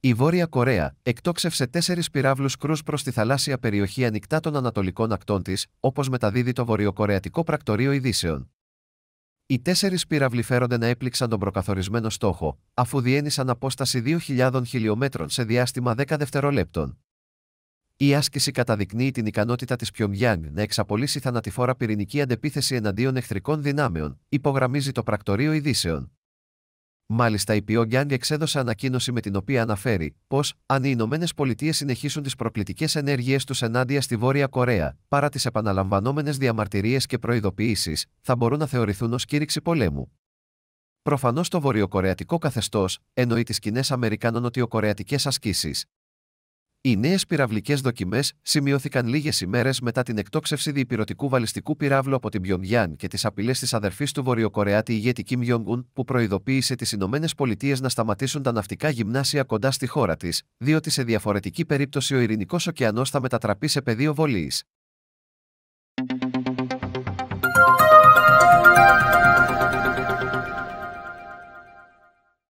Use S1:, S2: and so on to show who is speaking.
S1: Η Βόρεια Κορέα εκτόξευσε τέσσερις πυράβλους κρούς προς τη θαλάσσια περιοχή ανοιχτά των ανατολικών ακτών της, όπως μεταδίδει το Βορειοκορεατικό Πρακτορείο Ειδήσεων. Οι τέσσερις πυράβλοι φέρονται να έπληξαν τον προκαθορισμένο στόχο, αφού διένυσαν απόσταση 2.000 χιλιόμετρων σε διάστημα 10 δευτερολέπτων. Η άσκηση καταδεικνύει την ικανότητα της Πιονγκιάνγκ να εξαπολύσει θανατηφόρα πυρηνική αντεπίθεση εναντίον εχθρικών δυνάμεων, υπογραμμίζει το Πρακτορείο Ειδήσεων. Μάλιστα, η Πιό εξέδωσε ανακοίνωση με την οποία αναφέρει πως, αν οι Ηνωμένες Πολιτείες συνεχίσουν τις προκλητικές ενέργειε τους ενάντια στη Βόρεια Κορέα, παρά τις επαναλαμβανόμενες διαμαρτυρίες και προειδοποιήσεις, θα μπορούν να θεωρηθούν ως κήρυξη πολέμου. Προφανώς το βορειοκορεατικό καθεστώς εννοεί τις κοινές Αμερικάνο-Νοτιοκορεατικέ ασκήσεις, οι νέες πυραυλικές δοκιμές σημειώθηκαν λίγες ημέρες μετά την εκτόξευση διυπηρωτικού βαλιστικού πυράβλου από την Πιονγιάν και τις απειλές της αδερφής του Βορειοκορεάτη ηγέτη Κιμ Ιονγκουν, που προειδοποίησε τις Ηνωμένες Πολιτείες να σταματήσουν τα ναυτικά γυμνάσια κοντά στη χώρα της, διότι σε διαφορετική περίπτωση ο Ειρηνικός ωκεανός θα μετατραπεί σε πεδίο βολής.